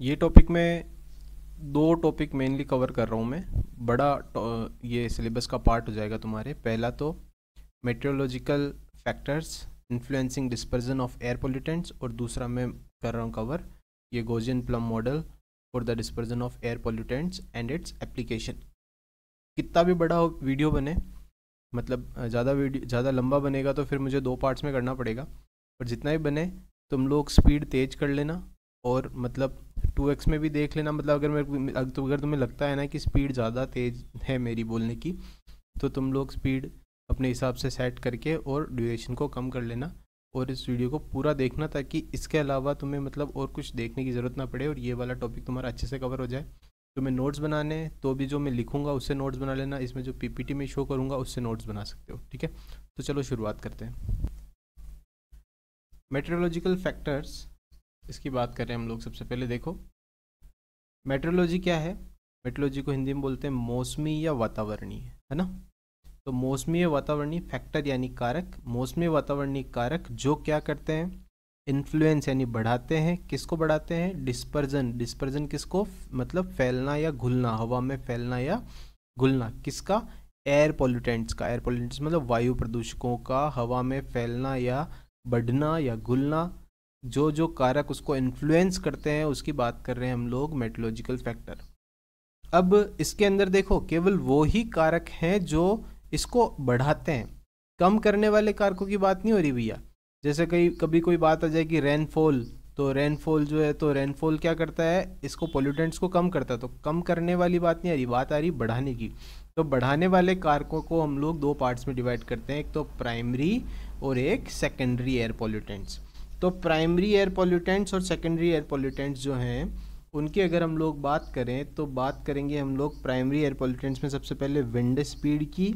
ये टॉपिक में दो टॉपिक मेनली कवर कर रहा हूँ मैं बड़ा ये सिलेबस का पार्ट हो जाएगा तुम्हारे पहला तो meteorological factors influencing dispersion of air pollutants और दूसरा मैं कर रहा हूँ कवर ये Gaussian plume model for the dispersion of air pollutants and its application कितना भी बड़ा वीडियो बने मतलब ज़्यादा वीडियो ज़्यादा लंबा बनेगा तो फिर मुझे दो पार्ट्स में करना पड़ेगा और जितना भी बने तुम लोग स्पीड तेज़ कर लेना और मतलब टू एक्स में भी देख लेना मतलब अगर मेरे तो अगर तुम्हें लगता है ना कि स्पीड ज़्यादा तेज़ है मेरी बोलने की तो तुम लोग स्पीड अपने हिसाब से सेट करके और ड्यूरेशन को कम कर लेना और इस वीडियो को पूरा देखना ताकि इसके अलावा तुम्हें मतलब और कुछ देखने की ज़रूरत ना पड़े और ये वाला टॉपिक तुम्हारा अच्छे से कवर हो जाए तुम्हें नोट्स बनाने तो भी जो मैं लिखूंगा उससे नोट्स बना लेना इसमें जो पीपीटी में शो करूंगा उससे नोट्स बना सकते हो ठीक है तो चलो शुरुआत करते हैं मेट्रोलॉजिकल फैक्टर्स इसकी बात करें हम लोग सबसे पहले देखो मेट्रोलॉजी क्या है मेट्रोलॉजी को हिंदी में बोलते हैं मौसमी या वातावरणीय है ना तो मौसमी वातावरणीय फैक्टर यानी कारक मौसमी वातावरणीय कारक जो क्या करते हैं इन्फ्लुएंस यानी बढ़ाते हैं किसको बढ़ाते हैं डिस्पर्जन डिस्पर्जन किसको मतलब फैलना या घुलना हवा में फैलना या घुलना किसका एयर पोल्यूटेंट्स का एयर पोल्यूटेंट्स मतलब वायु प्रदूषकों का हवा में फैलना या बढ़ना या घुलना जो जो कारक उसको इन्फ्लुएंस करते हैं उसकी बात कर रहे हैं हम लोग मेटोलॉजिकल फैक्टर अब इसके अंदर देखो केवल वो ही कारक हैं जो इसको बढ़ाते हैं कम करने वाले कारकों की बात नहीं हो रही भैया जैसे कहीं कभी कोई बात आ जाए कि रेनफॉल तो रेनफॉल जो है तो रेनफॉल क्या करता है इसको पोल्यूटेंट्स को कम करता है तो कम करने वाली बात नहीं आ रही बात आ रही बढ़ाने की तो बढ़ाने वाले कारकों को हम लोग दो पार्ट्स में डिवाइड करते हैं एक तो प्राइमरी और एक सेकेंडरी एयर पोल्यूटेंट्स तो प्राइमरी एयर पॉल्यूटेंट्स और सेकेंडरी एयर पॉल्यूटेंट्स जो हैं उनकी अगर हम लोग बात करें तो बात करेंगे हम लोग प्राइमरी एयर पॉल्यूटेंट्स में सबसे पहले विंड स्पीड की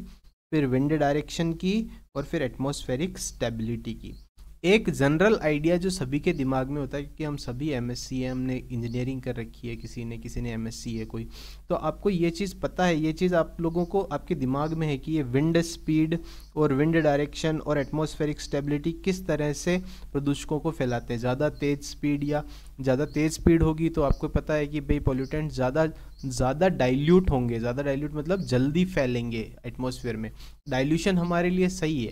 फिर विंड डायरेक्शन की और फिर एटमॉस्फेरिक स्टेबिलिटी की एक जनरल आइडिया जो सभी के दिमाग में होता है क्योंकि हम सभी एम एस सी है हमने इंजीनियरिंग कर रखी है किसी ने किसी ने एम एस सी है कोई तो आपको ये चीज़ पता है ये चीज़ आप लोगों को आपके दिमाग में है कि ये विंड स्पीड और विंड डायरेक्शन और एटमोसफेरिक स्टेबिलिटी किस तरह से प्रदूषकों को फैलाते हैं ज़्यादा तेज़ स्पीड या ज़्यादा तेज़ स्पीड होगी तो आपको पता है कि भाई पॉल्यूटेंट ज़्यादा ज़्यादा डाइल्यूट होंगे ज़्यादा डाइल्यूट मतलब जल्दी फैलेंगे एटमोसफेयर में डाइल्यूशन हमारे लिए सही है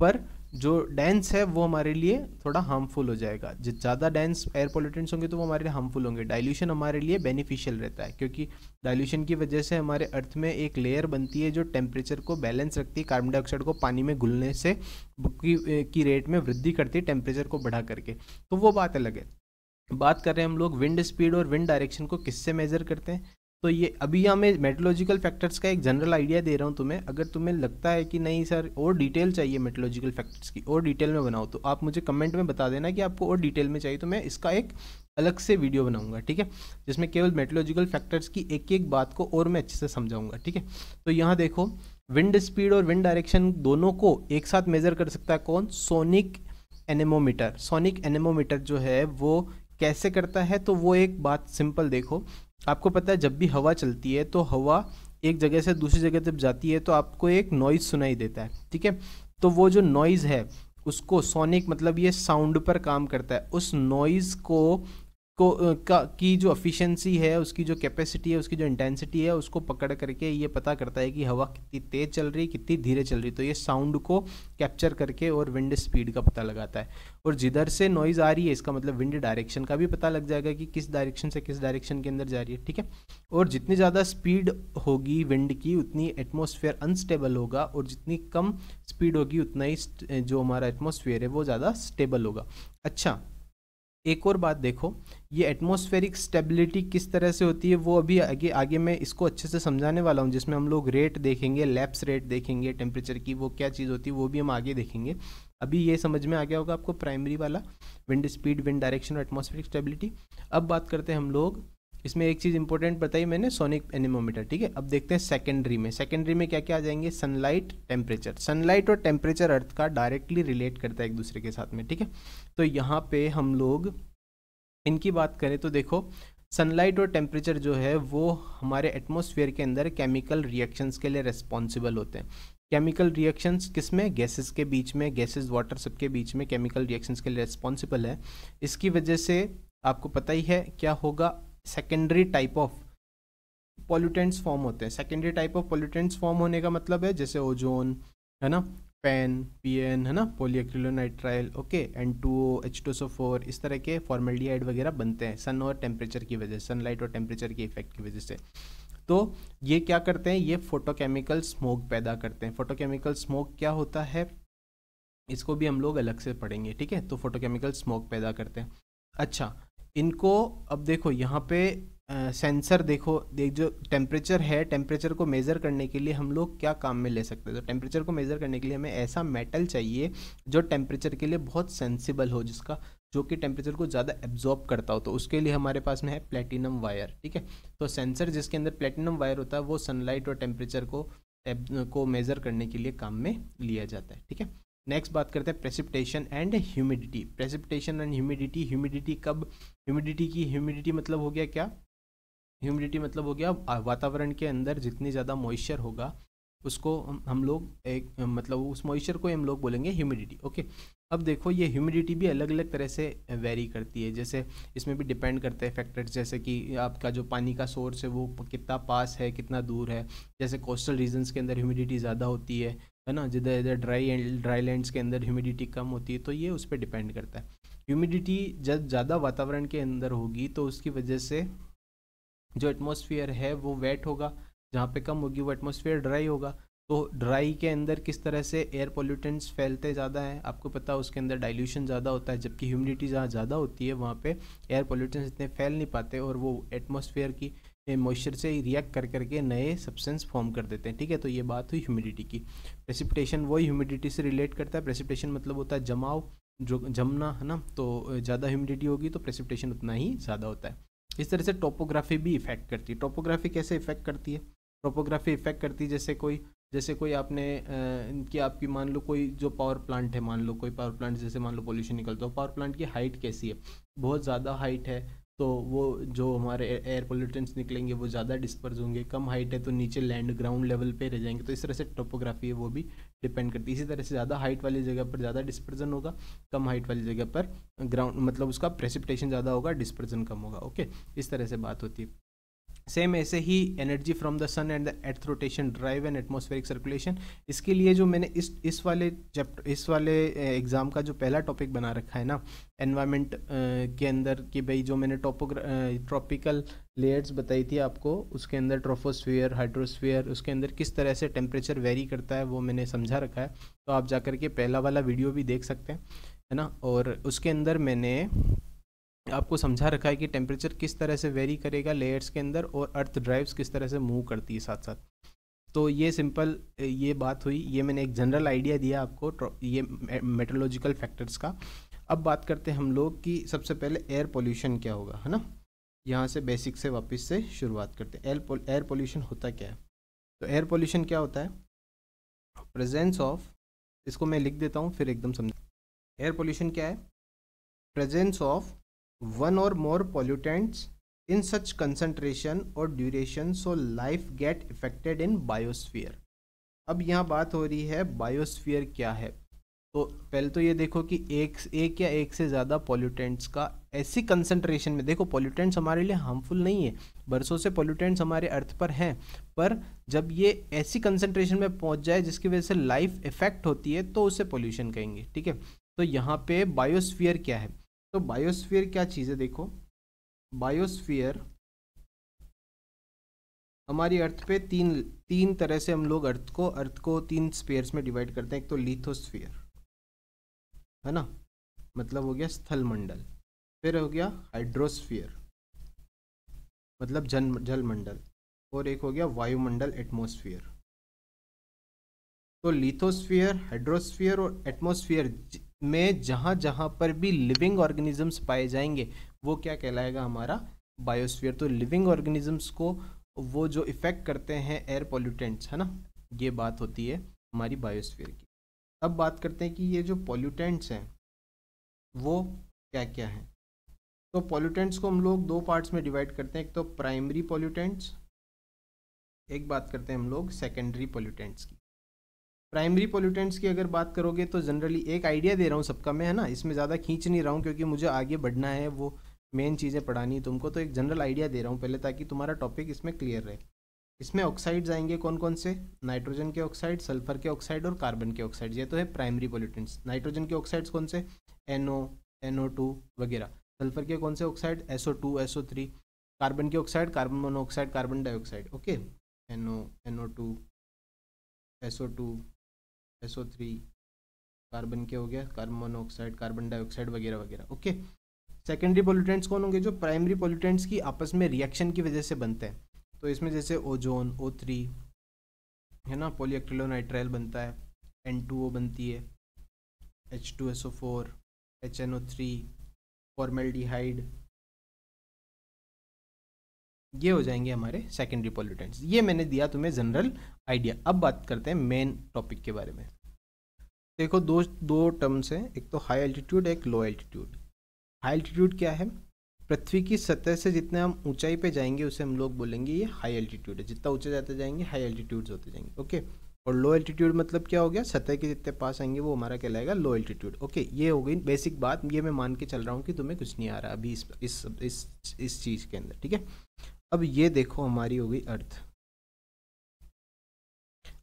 पर जो डेंस है वो हमारे लिए थोड़ा हार्मफुल हो जाएगा ज़्यादा डेंस एयर पोल्यूटेंट्स होंगे तो वो हमारे लिए हार्मफुल होंगे डाइल्यूशन हमारे लिए बेनिफिशियल रहता है क्योंकि डाइल्यूशन की वजह से हमारे अर्थ में एक लेयर बनती है जो टेम्परेचर को बैलेंस रखती है कार्बन डाइऑक्साइड को पानी में घुलने से की, की रेट में वृद्धि करती है टेम्परेचर को बढ़ा करके तो वो बात अलग है बात कर रहे हैं हम लोग विंड स्पीड और विंड डायरेक्शन को किससे मेजर करते हैं तो ये अभी हमें मेटोलॉजिकल फैक्टर्स का एक जनरल आइडिया दे रहा हूँ तुम्हें अगर तुम्हें लगता है कि नहीं सर और डिटेल चाहिए मेटोलॉजिकल फैक्टर्स की और डिटेल में बनाओ तो आप मुझे कमेंट में बता देना कि आपको और डिटेल में चाहिए तो मैं इसका एक अलग से वीडियो बनाऊंगा ठीक है जिसमें केवल मेटोलॉजिकल फैक्टर्स की एक एक बात को और मैं अच्छे से समझाऊंगा ठीक है तो यहाँ देखो विंड स्पीड और विंड डायरेक्शन दोनों को एक साथ मेजर कर सकता है कौन सोनिक एनेमोमीटर सोनिक एनेमोमीटर जो है वो कैसे करता है तो वो एक बात सिंपल देखो आपको पता है जब भी हवा चलती है तो हवा एक जगह से दूसरी जगह तक जाती है तो आपको एक नॉइज़ सुनाई देता है ठीक है तो वो जो नॉइज़ है उसको सोनिक मतलब ये साउंड पर काम करता है उस नॉइज़ को को का की जो एफिशिएंसी है उसकी जो कैपेसिटी है उसकी जो इंटेंसिटी है उसको पकड़ करके ये पता करता है कि हवा कितनी तेज़ चल रही कितनी धीरे चल रही तो ये साउंड को कैप्चर करके और विंड स्पीड का पता लगाता है और जिधर से नॉइज़ आ रही है इसका मतलब विंड डायरेक्शन का भी पता लग जाएगा कि किस डायरेक्शन से किस डायरेक्शन के अंदर जा रही है ठीक है और जितनी ज़्यादा स्पीड होगी विंड की उतनी एटमोसफेयर अनस्टेबल होगा और जितनी कम स्पीड होगी उतना ही जो हमारा एटमोसफेयर है वो ज़्यादा स्टेबल होगा अच्छा एक और बात देखो ये एटमोस्फेरिक स्टेबिलिटी किस तरह से होती है वो अभी आगे आगे मैं इसको अच्छे से समझाने वाला हूँ जिसमें हम लोग रेट देखेंगे लैप्स रेट देखेंगे टेम्परेचर की वो क्या चीज़ होती है वो भी हम आगे देखेंगे अभी ये समझ में आ गया होगा आपको प्राइमरी वाला विंड स्पीड विंड डायरेक्शन और एटमोस्फेरिक स्टेबिलिटी अब बात करते हैं हम लोग इसमें एक चीज़ इंपॉर्टेंट बताई मैंने सोनिक एनिमोमीटर ठीक है अब देखते हैं सेकेंडरी में सेकेंडरी में क्या क्या आ जाएंगे सनलाइट टेम्परेचर सनलाइट और टेम्परेचर अर्थ का डायरेक्टली रिलेट करता है एक दूसरे के साथ में ठीक है तो यहाँ पे हम लोग इनकी बात करें तो देखो सनलाइट और टेम्परेचर जो है वो हमारे एटमोसफियर के अंदर केमिकल रिएक्शंस के लिए रेस्पॉन्सिबल होते हैं केमिकल रिएक्शंस किस में गैसेस के बीच में गैसेस वाटर सबके बीच में केमिकल रिएक्शंस के लिए रेस्पॉन्सिबल है इसकी वजह से आपको पता ही है क्या होगा secondary type of pollutants form होते हैं secondary type of pollutants form होने का मतलब है जैसे ओजोन है ना पेन एन है ना polyacrylonitrile okay N two O H two S O four इस तरह के फॉर्मेलडीहाइड वगैरह बनते हैं सन और टेम्परेचर की वजह से सनलाइट और टेम्परेचर के इफेक्ट की वजह से तो ये क्या करते हैं ये फोटोकेमिकल स्मोक पैदा करते हैं फोटोकेमिकल स्मोक क्या होता है इसको भी हम लोग अलग से पढ़ेंगे ठीक है तो फोटोकेमिकल स्मोक पैदा करते हैं अच्छा इनको अब देखो यहाँ पे सेंसर देखो देख जो टेम्परेचर है टेम्परेचर को मेज़र करने के लिए हम लोग क्या काम में ले सकते हैं तो टेम्परेचर को मेज़र करने के लिए हमें ऐसा मेटल चाहिए जो टेम्परेचर के लिए बहुत सेंसिबल हो जिसका जो कि टेम्परेचर को ज़्यादा एब्जॉर्ब करता हो तो उसके लिए हमारे पास में है प्लेटिनम वायर ठीक है तो सेंसर जिसके अंदर प्लेटिनम वायर होता है वो सनलाइट और टेम्परेचर को को मेज़र करने के लिए काम में लिया जाता है ठीक है नेक्स्ट बात करते हैं precipitation and humidity precipitation and humidity humidity कब ह्यूमिडिटी की ह्यूमिडिटी मतलब हो गया क्या ह्यूमिडिटी मतलब हो गया वातावरण के अंदर जितनी ज़्यादा मॉइस्चर होगा उसको हम लोग एक मतलब उस मॉइस्चर को हम लोग बोलेंगे ह्यूमिडिटी ओके अब देखो ये ह्यूमिडिटी भी अलग अलग तरह से वेरी करती है जैसे इसमें भी डिपेंड करते हैं फैक्टर्स जैसे कि आपका जो पानी का सोर्स है वो कितना पास है कितना दूर है जैसे कोस्टल रीजन्स के अंदर ह्यूमिडिटी ज़्यादा होती है है ना जिधर इधर ड्राई ड्राई लैंड्स के अंदर ह्यूमिडिटी कम होती है तो ये उस पर डिपेंड करता है ह्यूमिडिटी जब ज़्यादा वातावरण के अंदर होगी तो उसकी वजह से जो एटमोसफियर है वो वेट होगा जहाँ पे कम होगी वो एटमोसफियर ड्राई होगा तो ड्राई के अंदर किस तरह से एयर पोल्यूटेंट्स फैलते ज़्यादा हैं आपको पता है उसके अंदर डाइल्यूशन ज़्यादा होता है जबकि ह्यूमिडिटी जहाँ ज़्यादा होती है वहाँ पे एयर पोल्यूटेंट्स इतने फैल नहीं पाते और वो एटमॉस्फेयर की मॉइस्चर से रिएक्ट कर करके नए सब्सटेंस फॉर्म कर देते हैं ठीक है तो ये बात हुई ह्यूमिडिटी की प्रेसिपिटेशन वही ह्यूमिडिटी से रिलेट करता है प्रेसिपिटेशन मतलब होता है जमाव जो जमना है ना तो ज़्यादा ह्यूमिडिटी होगी तो प्रेसिपिटेशन उतना ही ज़्यादा होता है इस तरह से टोपोग्राफी भी इफेक्ट करती है टोपोग्राफी कैसे इफेक्ट करती है टोपोग्राफी इफेक्ट करती है जैसे कोई जैसे कोई आपने कि आपकी मान लो कोई जो पावर प्लांट है मान लो कोई पावर प्लांट जैसे मान लो पोल्यूशन निकलता हो पावर प्लांट की हाइट कैसी है बहुत ज़्यादा हाइट है तो वो जो हमारे एयर पोल्यूटेंट्स निकलेंगे वो ज़्यादा डिस्पर्स होंगे कम हाइट है तो नीचे लैंड ग्राउंड लेवल पे रह जाएंगे तो इस तरह से टोपोग्राफी है वो भी डिपेंड करती है इसी तरह से ज़्यादा हाइट वाली जगह पर ज़्यादा डिस्पर्जन होगा कम हाइट वाली जगह पर ग्राउंड मतलब उसका प्रेसिपिटेशन ज़्यादा होगा डिस्पर्जन कम होगा ओके इस तरह से बात होती है सेम ऐसे ही energy from the sun and the earth rotation drive and atmospheric circulation इसके लिए जो मैंने इस इस वाले चैप्टर इस वाले एग्ज़ाम का जो पहला टॉपिक बना रखा है ना एनवायरमेंट के अंदर कि भाई जो मैंने टॉपोग्रा ट्रॉपिकल लेयर्स बताई थी आपको उसके अंदर ट्रोफोस्फियर हाइड्रोस्फीयर उसके अंदर किस तरह से टेम्परेचर वेरी करता है वो मैंने समझा रखा है तो आप जा के पहला वाला वीडियो भी देख सकते हैं है ना और उसके अंदर मैंने आपको समझा रखा है कि टेम्परेचर किस तरह से वेरी करेगा लेयर्स के अंदर और अर्थ ड्राइव्स किस तरह से मूव करती है साथ साथ तो ये सिंपल ये बात हुई ये मैंने एक जनरल आइडिया दिया आपको ये मेट्रोलॉजिकल फैक्टर्स का अब बात करते हैं हम लोग कि सबसे पहले एयर पोल्यूशन क्या होगा है ना यहाँ से बेसिक से वापस से शुरुआत करते हैं एयर एयर पोल्यूशन होता क्या है तो एयर पोल्यूशन क्या होता है प्रेजेंस ऑफ इसको मैं लिख देता हूँ फिर एकदम समझ एयर पोल्यूशन क्या है प्रेजेंस ऑफ वन और more pollutants in such concentration और duration so life get affected in biosphere अब यहाँ बात हो रही है बायोस्फीयर क्या है तो पहले तो ये देखो कि एक एक या एक से ज़्यादा पॉल्यूटेंट्स का ऐसी कंसंट्रेशन में देखो पॉल्यूटेंट्स हमारे लिए हार्मफुल नहीं है बरसों से पॉल्यूटेंट्स हमारे अर्थ पर हैं पर जब ये ऐसी कंसंट्रेशन में पहुंच जाए जिसकी वजह से लाइफ इफेक्ट होती है तो उसे पॉल्यूशन कहेंगे ठीक है तो यहाँ पे बायोस्फीयर क्या है तो बायोस्फीयर क्या चीज़ है देखो बायोस्फीयर हमारी अर्थ पे तीन तीन तरह से हम लोग अर्थ को अर्थ को तीन स्पेयर्स में डिवाइड करते हैं एक तो लिथोस्फीयर है ना मतलब हो गया स्थलमंडल फिर हो गया हाइड्रोस्फीयर मतलब जन जलमंडल और एक हो गया वायुमंडल एटमोस्फियर तो लिथोस्फियर हाइड्रोस्फियर और एटमोस्फियर में जहाँ जहाँ पर भी लिविंग ऑर्गेनिजम्स पाए जाएंगे वो क्या कहलाएगा हमारा बायोस्फीयर तो लिविंग ऑर्गेनिजम्स को वो जो इफ़ेक्ट करते हैं एयर पोल्यूटेंट्स है ना ये बात होती है हमारी बायोस्फीयर की अब बात करते हैं कि ये जो पॉल्यूटेंट्स हैं वो क्या क्या हैं तो पॉल्यूटेंट्स को हम लोग दो पार्ट्स में डिवाइड करते हैं एक तो प्राइमरी पॉल्यूटेंट्स एक बात करते हैं हम लोग सेकेंडरी पोल्यूटेंट्स की प्राइमरी पोल्यूटेंट्स की अगर बात करोगे तो जनरली एक आइडिया दे रहा हूँ सबका मैं है ना इसमें ज़्यादा खींच नहीं रहा हूँ क्योंकि मुझे आगे बढ़ना है वो मेन चीज़ें पढ़ानी तुमको तो एक जनरल आइडिया दे रहा हूँ पहले ताकि तुम्हारा टॉपिक इसमें क्लियर रहे इसमें ऑक्साइड्स आएंगे कौन कौन से नाइट्रोजन के ऑक्साइड सल्फर के ऑक्साइड और कार्बन के ऑक्साइड ये तो है प्राइमरी पोल्यूटेंट्स नाइट्रोजन के ऑक्साइड्स कौन से N O N O two वगैरह सल्फर के कौन से oxide S O two S O three carbon के oxide carbon monoxide carbon dioxide okay N O N O two S O two S O three carbon के हो गया carbon monoxide carbon dioxide वगैरह वगैरह okay secondary pollutants कौन होंगे जो primary pollutants की आपस में रिएक्शन की वजह से बनते हैं तो इसमें जैसे ओजोन ओ थ्री है ना पोलियक्टिलोनाइट्राइल बनता है एन टू ओ बनती है H two S O four H N O three formaldehyde ये हो जाएंगे हमारे सेकेंडरी पॉल्यूटेंट्स ये मैंने दिया तुम्हें जनरल आइडिया अब बात करते हैं मेन टॉपिक के बारे में देखो दो दो टर्म्स हैं एक तो हाई एल्टीट्यूड एक लो एल्टीट्यूड हाई एल्टीट्यूड क्या है पृथ्वी की सतह से जितने हम ऊंचाई पे जाएंगे उसे हम लोग बोलेंगे ये हाई एल्टीट्यूड है जितना ऊंचे जाते जाएंगे हाई एल्टीट्यूड्स होते जाएंगे ओके और लो एल्टीट्यूड मतलब क्या हो गया सतह के जितने पास आएंगे वो हमारा कहलाएगा लो एल्टीट्यूड ओके ये हो गई बेसिक बात ये मैं मान के चल रहा हूँ कि तुम्हें कुछ नहीं आ रहा अभी इस इस इस, इस चीज़ के अंदर ठीक है अब ये देखो हमारी हो गई अर्थ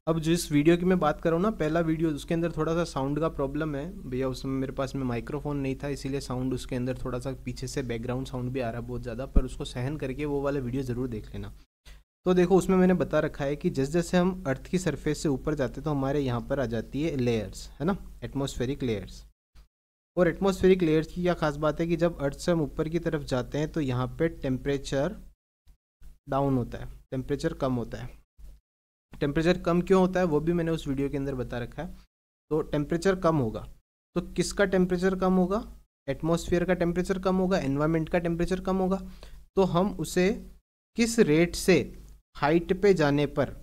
अब जिस वीडियो की मैं बात कर रहा हूँ ना पहला वीडियो उसके अंदर थोड़ा सा साउंड का प्रॉब्लम है भैया उसमें मेरे पास में माइक्रोफोन नहीं था इसीलिए साउंड उसके अंदर थोड़ा सा पीछे से बैकग्राउंड साउंड भी आ रहा है बहुत ज़्यादा पर उसको सहन करके वो वाला वीडियो ज़रूर देख लेना तो देखो उसमें मैंने बता रखा है कि जैसे जैसे हम अर्थ की सरफेस से ऊपर जाते तो हमारे यहाँ पर आ जाती है लेयर्स है ना एटमोस्फेरिक लेयर्स और एटमोस्फेरिक लेयर्स की क्या खास बात है कि जब अर्थ से हम ऊपर की तरफ जाते हैं तो यहाँ पर टेम्परेचर डाउन होता है टेम्परेचर कम होता है टेम्परेचर कम क्यों होता है वो भी मैंने उस वीडियो के अंदर बता रखा है तो टेम्परेचर कम होगा तो किसका टेम्परेचर कम होगा एटमोसफियर का टेम्परेचर कम होगा एनवायरमेंट का टेम्परेचर कम होगा तो हम उसे किस रेट से हाइट पे जाने पर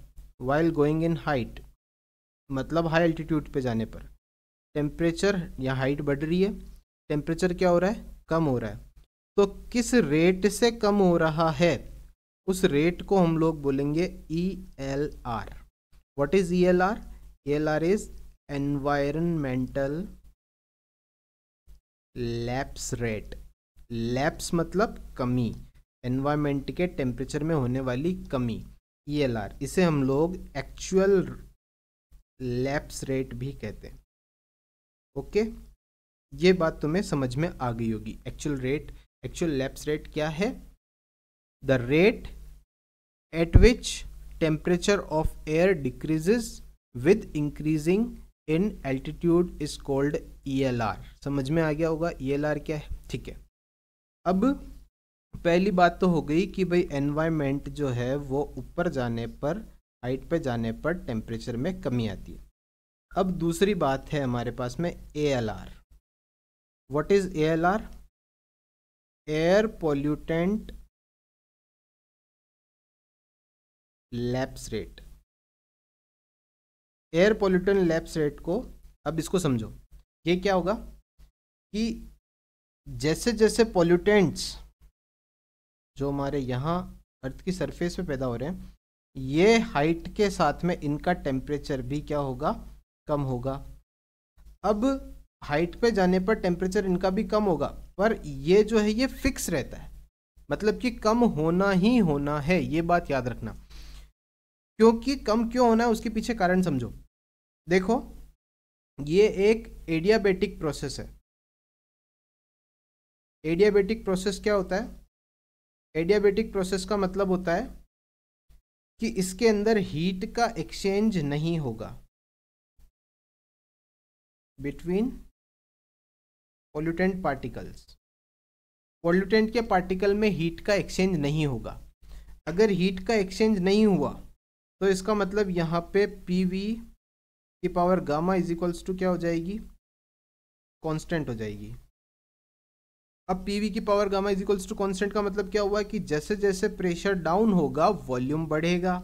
वाइल गोइंग इन हाइट मतलब हाई अल्टीट्यूड पे जाने पर टेम्परेचर या हाइट बढ़ रही है टेम्परेचर क्या हो रहा है कम हो रहा है तो किस रेट से कम हो रहा है उस रेट को हम लोग बोलेंगे E L R what is E L R E L R is environmental lapse rate lapse मतलब कमी एनवायरमेंट के टेम्परेचर में होने वाली कमी ई एल आर इसे हम लोग एक्चुअल लैप्स रेट भी कहते हैं ओके ये बात तुम्हें समझ में आ गई होगी actual rate actual lapse rate क्या है the rate at which temperature of air of with increasing in altitude is altitude E L R समझ में आ गया होगा ई एल आर क्या है ठीक है अब पहली बात तो हो गई कि भाई एनवायरमेंट जो है वो ऊपर जाने पर हाइट पे जाने पर टेम्परेचर में कमी आती है अब दूसरी बात है हमारे पास में A L R what is A L R air pollutant lapse rate air pollutant lapse rate को अब इसको समझो ये क्या होगा कि जैसे जैसे पॉल्यूटेंट्स जो हमारे यहाँ अर्थ की सरफेस पे पैदा हो रहे हैं ये हाइट के साथ में इनका टेम्परेचर भी क्या होगा कम होगा अब हाइट पे जाने पर टेम्परेचर इनका भी कम होगा पर ये जो है ये फिक्स रहता है मतलब कि कम होना ही होना है ये बात याद रखना क्योंकि कम क्यों होना है उसके पीछे कारण समझो देखो ये एक एडियाबेटिक प्रोसेस है एडियाबेटिक प्रोसेस क्या होता है एडियाबेटिक प्रोसेस का मतलब होता है कि इसके अंदर हीट का एक्सचेंज नहीं होगा बिटवीन पॉल्यूटेंट पार्टिकल्स पॉल्यूटेंट के पार्टिकल में हीट का एक्सचेंज नहीं होगा अगर हीट का एक्सचेंज नहीं हुआ तो इसका मतलब यहाँ पे पी वी की power gamma is equals to क्या हो जाएगी कांस्टेंट हो जाएगी अब पी वी की power gamma is equals to constant का मतलब क्या हुआ कि जैसे जैसे प्रेशर डाउन होगा वॉल्यूम बढ़ेगा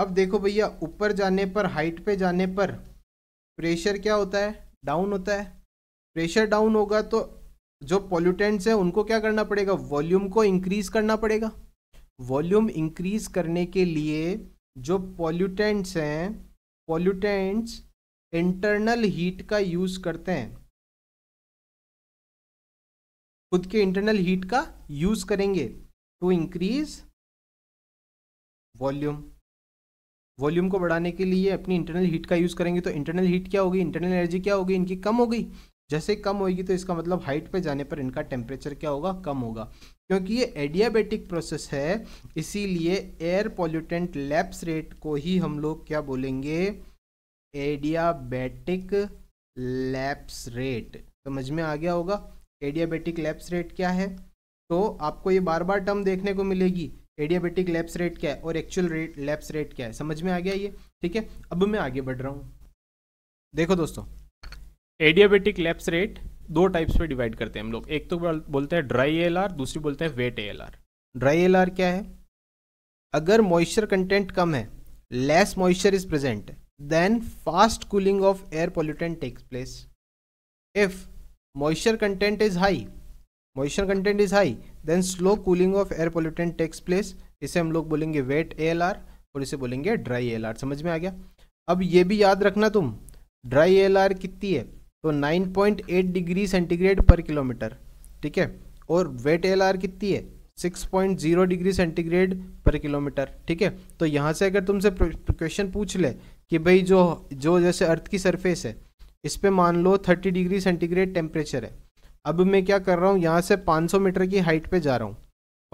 अब देखो भैया ऊपर जाने पर हाइट पे जाने पर प्रेशर क्या होता है डाउन होता है प्रेशर डाउन होगा तो जो पॉल्यूटेंट्स हैं उनको क्या करना पड़ेगा वॉल्यूम को इंक्रीज करना पड़ेगा वॉल्यूम इंक्रीज करने के लिए जो पॉल्यूटेंट्स हैं पॉल्यूटेंट्स इंटरनल हीट का यूज करते हैं खुद के इंटरनल हीट का यूज करेंगे टू इंक्रीज वॉल्यूम वॉल्यूम को बढ़ाने के लिए अपनी इंटरनल हीट का यूज करेंगे तो इंटरनल हीट क्या होगी इंटरनल एनर्जी क्या होगी इनकी कम हो गई जैसे कम होगी तो इसका मतलब हाइट पे जाने पर इनका टेम्परेचर क्या होगा कम होगा क्योंकि ये एडियाबेटिक प्रोसेस है इसीलिए एयर पॉल्यूटेंट लैप्स रेट को ही हम लोग क्या बोलेंगे एडियाबेटिक लैप्स रेट समझ में आ गया होगा एडियाबेटिक लैप्स रेट क्या है तो आपको ये बार बार टर्म देखने को मिलेगी एडियाबेटिक लैप्स रेट क्या है और एक्चुअल रेट लैप्स रेट क्या है समझ में आ गया ये ठीक है अब मैं आगे बढ़ रहा हूँ देखो दोस्तों एडियाबेटिक लैप्स रेट दो टाइप्स पे डिवाइड करते हैं हम लोग एक तो बोलते हैं ड्राई एल दूसरी बोलते हैं वेट एल ड्राई एल क्या है अगर मॉइस्चर कंटेंट कम है less moisture is present then fast cooling of air pollutant takes place if moisture content is high moisture content is high then slow cooling of air pollutant takes place इसे हम लोग बोलेंगे wait ए और इसे बोलेंगे dry ए समझ में आ गया अब ये भी याद रखना तुम ड्राई ए कितनी है तो 9.8 डिग्री सेंटीग्रेड पर किलोमीटर ठीक है और वेट एल आर कितनी है 6.0 डिग्री सेंटीग्रेड पर किलोमीटर ठीक है तो यहाँ से अगर तुमसे क्वेश्चन पूछ ले कि भाई जो जो जैसे अर्थ की सरफेस है इस पर मान लो 30 डिग्री सेंटीग्रेड टेम्परेचर है अब मैं क्या कर रहा हूँ यहाँ से 500 मीटर की हाइट पे जा रहा हूँ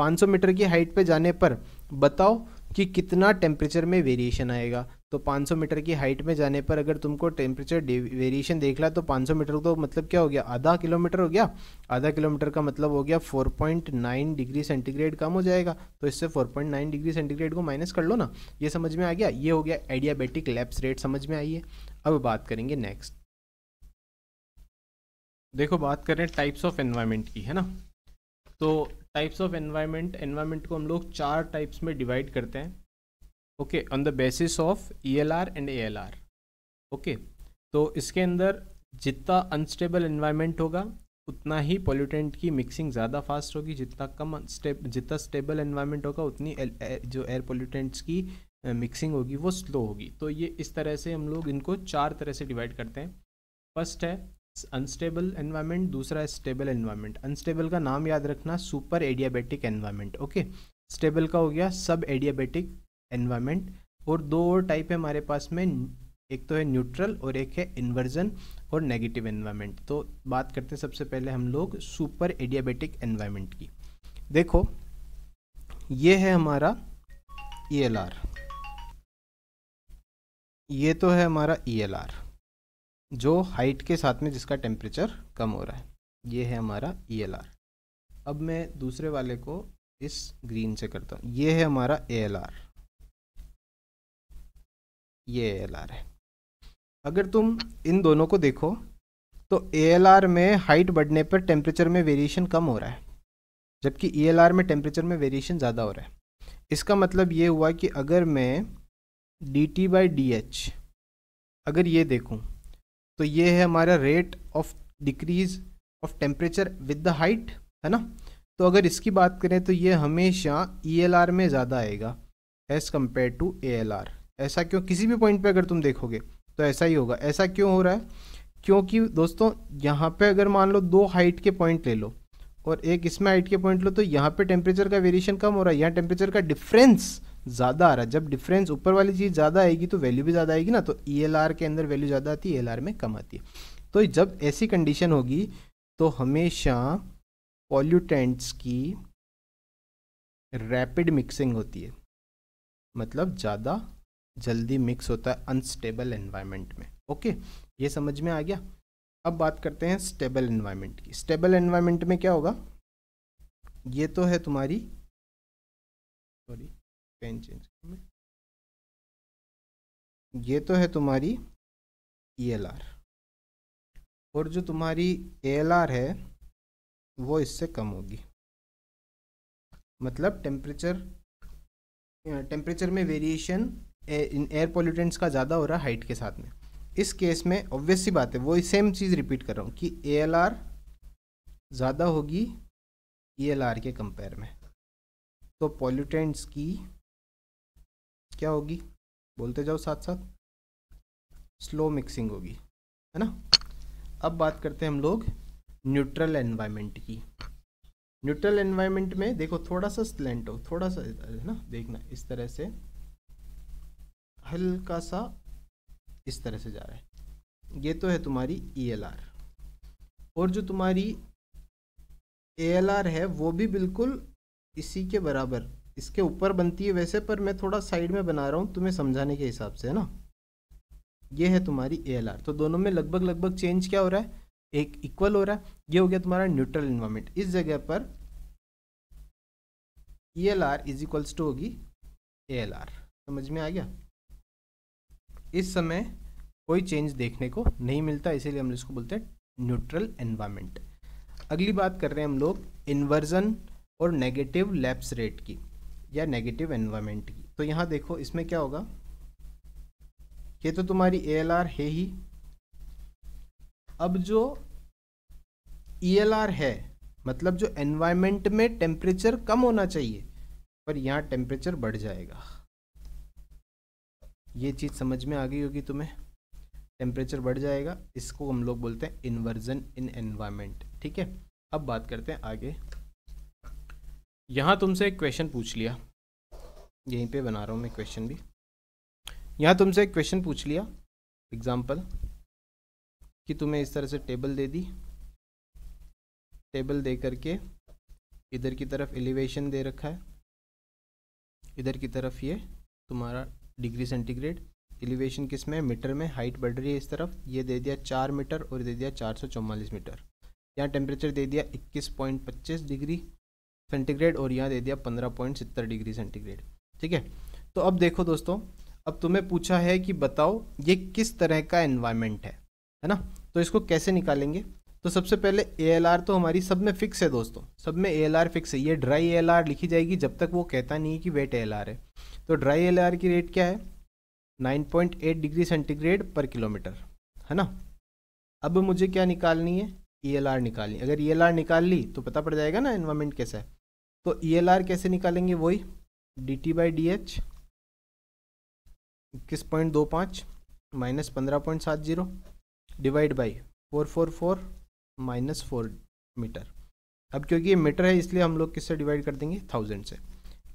500 मीटर की हाइट पे जाने पर बताओ कि कितना टेम्परेचर में वेरिएशन आएगा तो 500 मीटर की हाइट में जाने पर अगर तुमको टेम्परेचर वेरिएशन देख ला तो 500 मीटर तो मतलब क्या हो गया आधा किलोमीटर हो गया आधा किलोमीटर का मतलब हो गया 4.9 डिग्री सेंटीग्रेड कम हो जाएगा तो इससे 4.9 डिग्री सेंटीग्रेड को माइनस कर लो ना ये समझ में आ गया ये हो गया एडियाबेटिक लैप्स रेट समझ में आई है अब बात करेंगे नेक्स्ट देखो बात करें टाइप्स ऑफ एनवायरमेंट की है ना तो टाइप्स ऑफ एनवायरनमेंट एनवायरनमेंट को हम लोग चार टाइप्स में डिवाइड करते हैं okay on the basis of E L R and A L R okay तो इसके अंदर जितना अनस्टेबल एनवायरनमेंट होगा उतना ही पोल्यूटेंट की मिक्सिंग ज़्यादा फास्ट होगी जितना कम स्टेब जितना स्टेबल एनवायरनमेंट होगा उतनी एल, ए, जो एयर पोल्यूटेंट्स की मिक्सिंग होगी वो स्लो होगी तो ये इस तरह से हम लोग इनको चार तरह से डिवाइड करते हैं फर्स्ट है अनस्टेबल एनवायरनमेंट दूसरा है स्टेबल एनवायरनमेंट अनस्टेबल का नाम याद रखना super adiabatic environment okay stable का हो गया सब एडियाबेटिक एनवायरनमेंट और दो और टाइप है हमारे पास में एक तो है न्यूट्रल और एक है इन्वर्जन और नेगेटिव एनवायरनमेंट तो बात करते हैं सबसे पहले हम लोग सुपर एडियाबेटिक एनवायरनमेंट की देखो ये है हमारा ई e ये तो है हमारा ई एल आर जो हाइट के साथ में जिसका टेम्परेचर कम हो रहा है ये है हमारा ई अब मैं दूसरे वाले को इस ग्रीन से करता हूँ ये है हमारा ए ये ए है अगर तुम इन दोनों को देखो तो ए में हाइट बढ़ने पर टेम्परेचर में वेरिएशन कम हो रहा है जबकि ई में टेम्परेचर में वेरिएशन ज़्यादा हो रहा है इसका मतलब ये हुआ कि अगर मैं D T by D H अगर ये देखूँ तो ये है हमारा rate of decrease of temperature with the height है ना तो अगर इसकी बात करें तो ये हमेशा ई एल आर में ज़्यादा आएगा as compare to A L R ऐसा क्यों किसी भी पॉइंट पे अगर तुम देखोगे तो ऐसा ही होगा ऐसा क्यों हो रहा है क्योंकि दोस्तों यहाँ पे अगर मान लो दो हाइट के पॉइंट ले लो और एक इसमें हाइट के पॉइंट लो तो यहाँ पे टेम्परेचर का वेरिएशन कम हो रहा है यहाँ टेम्परेचर का डिफरेंस ज़्यादा आ रहा है जब डिफरेंस ऊपर वाली चीज़ ज़्यादा आएगी तो वैल्यू भी ज़्यादा आएगी ना तो ई e के अंदर वैल्यू ज़्यादा आती है एल e में कम आती है तो जब ऐसी कंडीशन होगी तो हमेशा पॉल्यूटेंट्स की रैपिड मिक्सिंग होती है मतलब ज़्यादा जल्दी मिक्स होता है अनस्टेबल एनवायरनमेंट में ओके ये समझ में आ गया अब बात करते हैं स्टेबल एनवायरनमेंट की स्टेबल एनवायरनमेंट में क्या होगा ये तो है तुम्हारी सॉरी पेन चेंज ये तो है तुम्हारी ई एल आर और जो तुम्हारी एल आर है वो इससे कम होगी मतलब टेम्परेचर टेम्परेचर में वेरिएशन एयर पोल्यूटेंट्स का ज़्यादा हो रहा है हाइट के साथ में इस केस में ऑब्वियस सी बात है वही सेम चीज़ रिपीट कर रहा हूँ कि ए एल आर ज़्यादा होगी ई एल आर के कंपेयर में तो पॉल्यूटेंट्स की क्या होगी बोलते जाओ साथ साथ स्लो मिक्सिंग होगी है ना अब बात करते हैं हम लोग न्यूट्रल एनवायरनमेंट की न्यूट्रल एनवायरनमेंट में देखो थोड़ा सा स्लेंट हो थोड़ा सा है ना देखना इस तरह से हल्का सा इस तरह से जा रहा है ये तो है तुम्हारी ई e और जो तुम्हारी ए है वो भी बिल्कुल इसी के बराबर इसके ऊपर बनती है वैसे पर मैं थोड़ा साइड में बना रहा हूँ तुम्हें समझाने के हिसाब से है ना ये है तुम्हारी ए तो दोनों में लगभग लगभग चेंज क्या हो रहा है एक इक्वल हो रहा है ये हो गया तुम्हारा न्यूट्रल इन्वायरमेंट इस जगह पर E L R is equals to होगी ए एल आर समझ में आ गया इस समय कोई चेंज देखने को नहीं मिलता इसीलिए हम इसको बोलते हैं न्यूट्रल एनवायरमेंट अगली बात कर रहे हैं हम लोग इन्वर्जन और नेगेटिव लैप्स रेट की या नेगेटिव एनवायरनमेंट की तो यहाँ देखो इसमें क्या होगा ये तो तुम्हारी ए है ही अब जो ई e है मतलब जो एनवायरनमेंट में टेम्परेचर कम होना चाहिए पर यहाँ टेम्परेचर बढ़ जाएगा ये चीज़ समझ में आ गई होगी तुम्हें टेम्परेचर बढ़ जाएगा इसको हम लोग बोलते हैं इन्वर्जन इन एनवायरमेंट ठीक है अब बात करते हैं आगे यहाँ तुमसे एक क्वेश्चन पूछ लिया यहीं पे बना रहा हूँ मैं क्वेश्चन भी यहाँ तुमसे एक क्वेश्चन पूछ लिया एग्जाम्पल कि तुम्हें इस तरह से टेबल दे दी टेबल दे करके इधर की तरफ एलिवेशन दे रखा है इधर की तरफ ये तुम्हारा डिग्री सेंटीग्रेड एलिवेशन किस में मीटर में हाइट बढ़ रही है इस तरफ ये दे दिया चार मीटर और दे दिया चार सौ चौवालीस मीटर यहाँ टेम्परेचर दे दिया इक्कीस पॉइंट पच्चीस डिग्री सेंटीग्रेड और यहाँ दे दिया पंद्रह पॉइंट सत्तर डिग्री सेंटीग्रेड ठीक है तो अब देखो दोस्तों अब तुम्हें पूछा है कि बताओ ये किस तरह का एनवायरमेंट है है ना तो इसको कैसे निकालेंगे तो सबसे पहले ए तो हमारी सब में फिक्स है दोस्तों सब में ए फिक्स है ये ड्राई ए लिखी जाएगी जब तक वो कहता नहीं है कि वेट ए है तो ड्राई ए की रेट क्या है 9.8 डिग्री सेंटीग्रेड पर किलोमीटर है ना अब मुझे क्या निकालनी है ई निकालनी अगर ई निकाल ली तो पता पड़ जाएगा ना इन्वायरमेंट कैसा है तो ई एल आर कैसे निकालेंगे वही D T by D H इक्कीस पॉइंट दो पाँच माइनस पंद्रह पॉइंट सात zero divide by four four four minus four metre अब क्योंकि ये मीटर है इसलिए हम लोग किससे डिवाइड कर देंगे थाउजेंड से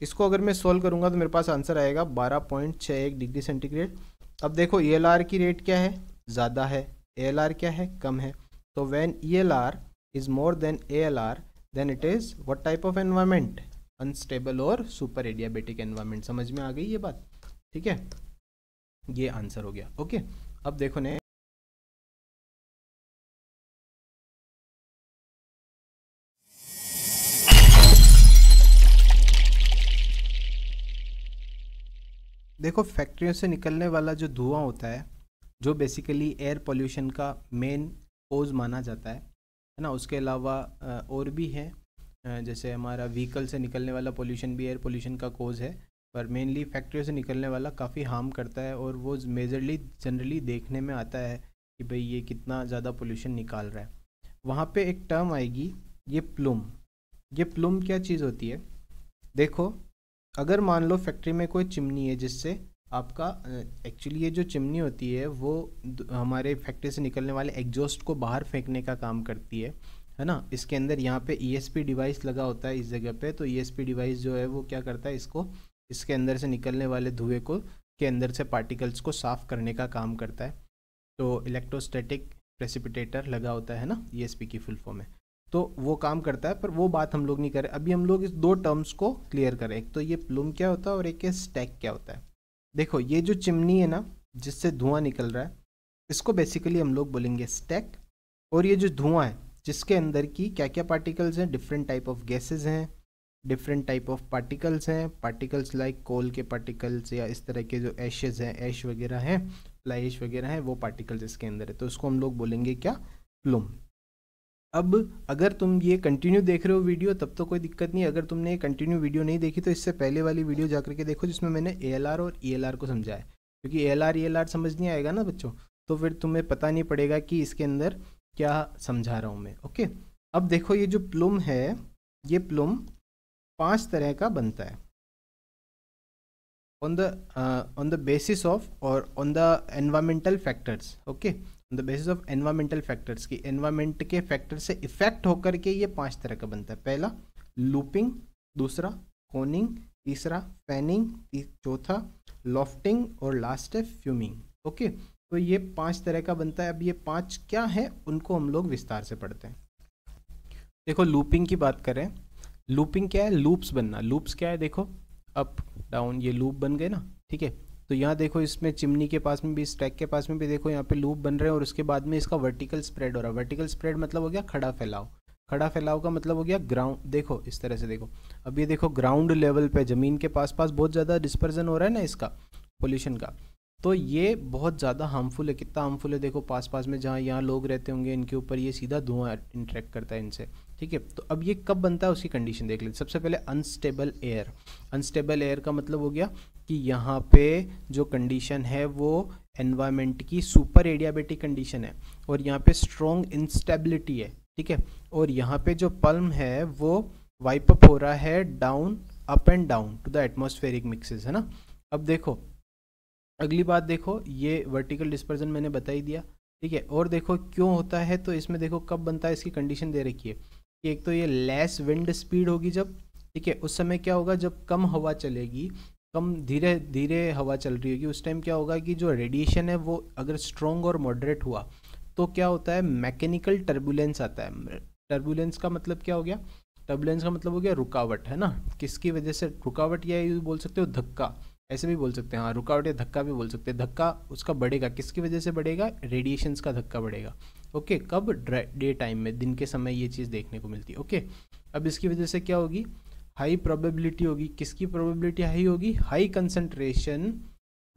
इसको अगर मैं सोल्व करूँगा तो मेरे पास आंसर आएगा बारह पॉइंट छः एक डिग्री सेंटीग्रेड अब देखो ई एल आर की रेट क्या है ज़्यादा है ए एल आर क्या है कम है तो when E L R is more than A L R then it is what type of environment unstable और सुपर एडियाबेटिक एनवायरमेंट समझ में आ गई ये बात ठीक है ये आंसर हो गया ओके अब देखो ने देखो फैक्ट्रियों से निकलने वाला जो धुआं होता है जो बेसिकली एयर पोल्यूशन का मेन कोज माना जाता है है ना उसके अलावा और भी हैं जैसे हमारा व्हीकल से निकलने वाला पोल्यूशन भी एयर पोल्यूशन का कोज है पर मेनली फैक्ट्रियों से निकलने वाला काफ़ी हार्म करता है और वो मेजरली जनरली देखने में आता है कि भाई ये कितना ज़्यादा पोल्यूशन निकाल रहा है वहाँ पे एक टर्म आएगी ये प्लूम ये प्लूम क्या चीज़ होती है देखो अगर मान लो फैक्ट्री में कोई चिमनी है जिससे आपका एक्चुअली ये जो चिमनी होती है वो हमारे फैक्ट्री से निकलने वाले एग्जॉस्ट को बाहर फेंकने का काम करती है है ना इसके अंदर यहाँ पे ई e डिवाइस लगा होता है इस जगह पे तो ई e डिवाइस जो है वो क्या करता है इसको इसके अंदर से निकलने वाले धुएँ को के अंदर से पार्टिकल्स को साफ़ करने का काम करता है तो इलेक्ट्रोस्टेटिक प्रेसिपिटेटर लगा होता है ना ई e की फुल फॉर्म में तो वो काम करता है पर वो बात हम लोग नहीं करें अभी हम लोग इस दो टर्म्स को क्लियर करें एक तो ये प्लूम क्या होता है और एक स्टैक क्या होता है देखो ये जो चिमनी है ना जिससे धुआं निकल रहा है इसको बेसिकली हम लोग बोलेंगे स्टैक और ये जो धुआं है जिसके अंदर की क्या क्या पार्टिकल्स हैं डिफरेंट टाइप ऑफ गैसेज हैं डिफरेंट टाइप ऑफ पार्टिकल्स हैं पार्टिकल्स लाइक कोल के पार्टिकल्स या इस तरह के जो एशेज हैं ऐश वगैरह हैं फ्लाइश वगैरह हैं वो पार्टिकल्स इसके अंदर है तो उसको हम लोग बोलेंगे क्या प्लूम अब अगर तुम ये कंटिन्यू देख रहे हो वीडियो तब तो कोई दिक्कत नहीं अगर तुमने कंटिन्यू वीडियो नहीं देखी तो इससे पहले वाली वीडियो जा करके देखो जिसमें मैंने ए और ई e को समझाया क्योंकि एल आर एल आर समझ नहीं आएगा ना बच्चों तो फिर तुम्हें पता नहीं पड़ेगा कि इसके अंदर क्या समझा रहा हूँ मैं ओके अब देखो ये जो प्लुम है ये प्लुम पांच तरह का बनता है on the on the basis of और on the environmental factors okay the basis of environmental factors की एनवायरमेंट के फैक्टर से इफेक्ट होकर के ये पांच तरह का बनता है पहला लूपिंग दूसरा कोनिंग तीसरा फैनिंग चौथा लॉफ्टिंग और लास्ट है फ्यूमिंग ओके तो ये पांच तरह का बनता है अब ये पांच क्या है उनको हम लोग विस्तार से पढ़ते हैं देखो लूपिंग की बात करें लूपिंग क्या है लूप्स बनना लूप्स क्या है देखो अप डाउन ये लूप बन गए ना ठीक है तो यहाँ देखो इसमें चिमनी के पास में भी स्टैक के पास में भी देखो यहाँ पे लूप बन रहे हैं और उसके बाद में इसका वर्टिकल स्प्रेड हो रहा है वर्टिकल स्प्रेड मतलब हो गया खड़ा फैलाओ खड़ा फैलाव का मतलब हो गया ग्राउंड देखो इस तरह से देखो अब ये देखो ग्राउंड लेवल पे ज़मीन के पास पास बहुत ज़्यादा डिस्पर्जन हो रहा है ना इसका पोल्यूशन का तो ये बहुत ज़्यादा हार्मफुल है कितना हार्मफुल है देखो पास पास में जहाँ यहाँ लोग रहते होंगे इनके ऊपर ये सीधा धुआं इंट्रैक्ट करता है इनसे ठीक है तो अब ये कब बनता है उसकी कंडीशन देख लेते सबसे पहले अनस्टेबल एयर अनस्टेबल एयर का मतलब हो गया कि यहाँ पे जो कंडीशन है वो एनवायरमेंट की सुपर एडियाबेटिक कंडीशन है और यहाँ पे स्ट्रॉन्ग इंस्टेबिलिटी है ठीक है और यहाँ पे जो पल्म है वो वाइप अप हो रहा है down up and down to the atmospheric mixes है ना अब देखो अगली बात देखो ये वर्टिकल डिस्पर्जन मैंने बता ही दिया ठीक है और देखो क्यों होता है तो इसमें देखो कब बनता है इसकी कंडीशन दे रखी है कि एक तो ये लेस विंड स्पीड होगी जब ठीक है उस समय क्या होगा जब कम हवा चलेगी कम धीरे धीरे हवा चल रही होगी उस टाइम क्या होगा कि जो रेडिएशन है वो अगर स्ट्रॉन्ग और मॉडरेट हुआ तो क्या होता है मैकेनिकल टर्बुलेंस आता है टर्बुलेंस का मतलब क्या हो गया टर्बुलेंस का मतलब हो गया रुकावट है ना किसकी वजह से रुकावट या बोल सकते हो धक्का ऐसे भी बोल सकते हैं हाँ रुकावट या धक्का भी बोल सकते हैं धक्का उसका बढ़ेगा किसकी वजह से बढ़ेगा रेडिएशंस का धक्का बढ़ेगा ओके कब डे टाइम में दिन के समय ये चीज़ देखने को मिलती है ओके अब इसकी वजह से क्या होगी हाई प्रोबेबिलिटी होगी किसकी प्रोबेबिलिटी हाई होगी हाई कंसनट्रेशन